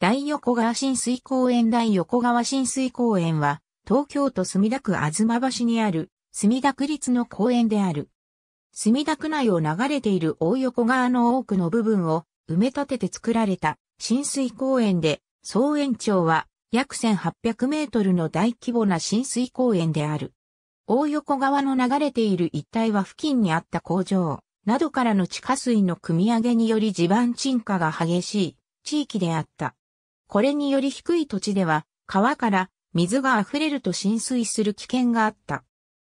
大横川親水公園大横川親水公園は、東京都墨田区東橋にある、墨田区立の公園である。墨田区内を流れている大横川の多くの部分を埋め立てて作られた浸水公園で、総延長は約1800メートルの大規模な浸水公園である。大横川の流れている一帯は付近にあった工場などからの地下水の汲み上げにより地盤沈下が激しい地域であった。これにより低い土地では、川から水が溢れると浸水する危険があった。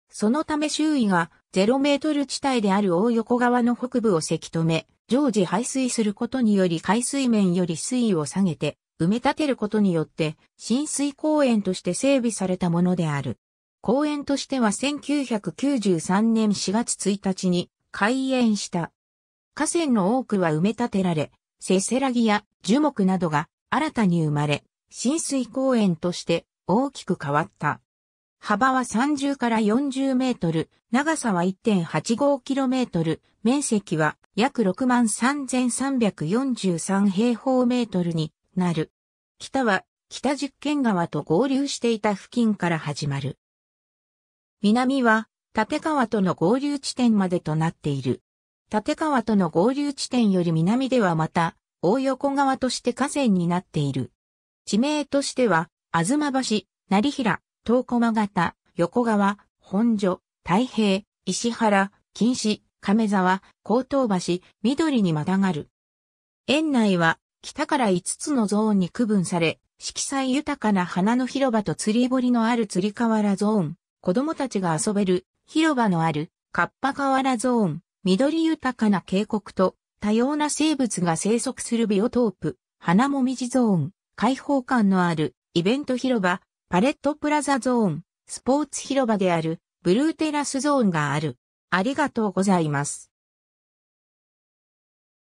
そのため周囲が0メートル地帯である大横川の北部をせき止め、常時排水することにより海水面より水位を下げて、埋め立てることによって、浸水公園として整備されたものである。公園としては1993年4月1日に開園した。河川の多くは埋め立てられ、せせらぎや樹木などが新たに生まれ、浸水公園として大きく変わった。幅は30から40メートル、長さは 1.85km、面積は約63,343平方メートルになる。北は北十験川と合流していた付近から始まる。南は立川との合流地点までとなっている。立川との合流地点より南ではまた大横川として河川になっている。地名としては、あずま橋、成平、東駒形、横川、本所、太平、石原、錦糸、亀沢、高等橋、緑にまたがる。園内は、北から5つのゾーンに区分され、色彩豊かな花の広場と釣り堀のある釣り河原ゾーン、子供たちが遊べる広場のある、河ッ河原ゾーン、緑豊かな渓谷と多様な生物が生息するビオトープ、花もみじゾーン、開放感のあるイベント広場、パレットプラザゾーン、スポーツ広場であるブルーテラスゾーンがある。ありがとうございます。